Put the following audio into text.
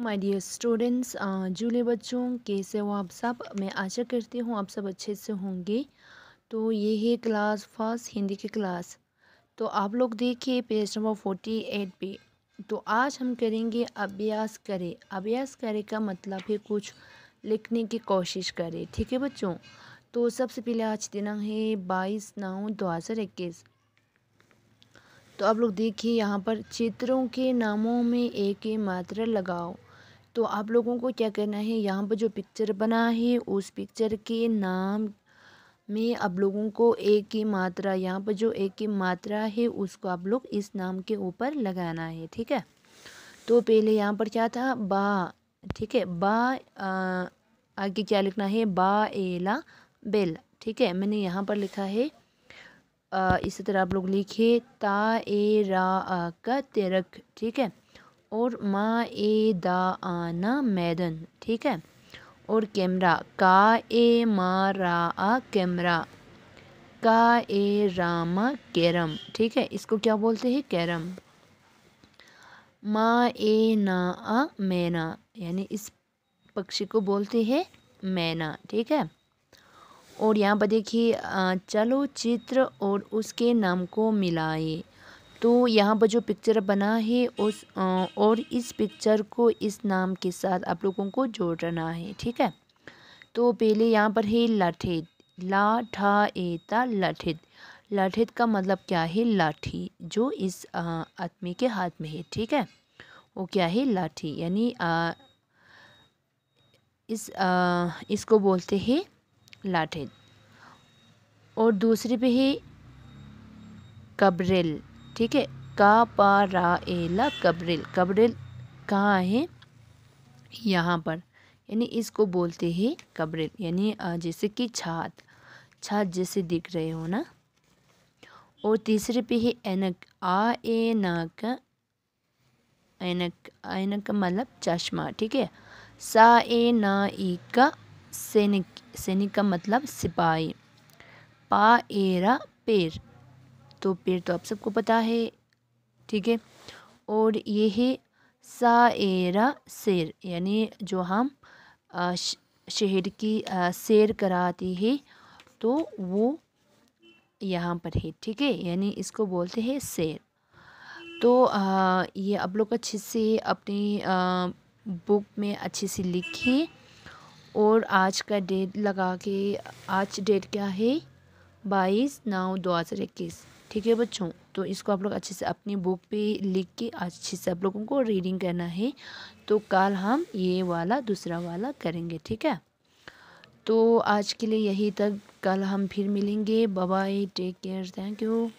my dear students जूले बच्चों कैसे हो आप सब मैं आशा करती हूँ आप सब अच्छे से होंगे तो ये है क्लास फर्स्ट हिंदी की क्लास तो आप लोग देखिए पेज नंबर फोर्टी एट पे तो आज हम करेंगे अभ्यास करें अभ्यास करें का मतलब है कुछ लिखने की कोशिश करें ठीक है बच्चों तो सबसे पहले आज दिनांक है बाईस नौ दो हज़ार इक्कीस तो आप लोग देखिए यहाँ पर चित्रों के नामों में एक मात्रा लगाओ तो आप लोगों को क्या करना है यहाँ पर जो पिक्चर बना है उस पिक्चर के नाम में आप लोगों को एक की मात्रा यहाँ पर जो एक की मात्रा है उसको आप लोग इस नाम के ऊपर लगाना है ठीक है तो पहले यहाँ पर क्या था बा ठीक है बा आ, आगे क्या लिखना है बा एला बेल ठीक है मैंने यहाँ पर लिखा है इसी तरह आप लोग लिखे ता ए रा आ का तेरक ठीक है और मा ए दा आना मैदन ठीक है और कैमरा का ए मा रा आ कैमरा का ए रामा कैरम ठीक है इसको क्या बोलते हैं कैरम मा ए ना आ मैना यानी इस पक्षी को बोलते हैं मैना ठीक है और यहाँ पर देखिए चलो चित्र और उसके नाम को मिलाए तो यहाँ पर जो पिक्चर बना है उस और इस पिक्चर को इस नाम के साथ आप लोगों को जोड़ना है ठीक है तो पहले यहाँ पर है लठित ला ठा एता लठित लठित का मतलब क्या है लाठी जो इस आदमी के हाथ में है ठीक है वो क्या है लाठी यानी इस आ, इसको बोलते हैं लाठित और दूसरे पे है कब्रिल ठीक है का पा रा ला कब्रिल कब्रिल कहाँ है यहाँ पर यानी इसको बोलते हैं कब्रिल यानी जैसे कि छात छात जैसे दिख रहे हो ना और तीसरे पे है एनक आ ए नक एनक एनक का मतलब चश्मा ठीक है सा ए ना ई का सैनिक सैनिक का मतलब सिपाही पा एरा पेड़ तो पेड़ तो आप सबको पता है ठीक है और ये है सारा शेर यानी जो हम शहर की सैर कराती है तो वो यहाँ पर है ठीक है यानी इसको बोलते हैं शेर तो आ, ये आप लोग अच्छे से अपनी आ, बुक में अच्छे से लिखिए और आज का डेट लगा के आज डेट क्या है बाईस नौ दो हज़ार इक्कीस ठीक है बच्चों तो इसको आप लोग अच्छे से अपनी बुक पे लिख के अच्छे से आप लोगों को रीडिंग करना है तो कल हम ये वाला दूसरा वाला करेंगे ठीक है तो आज के लिए यही तक कल हम फिर मिलेंगे bye take care thank you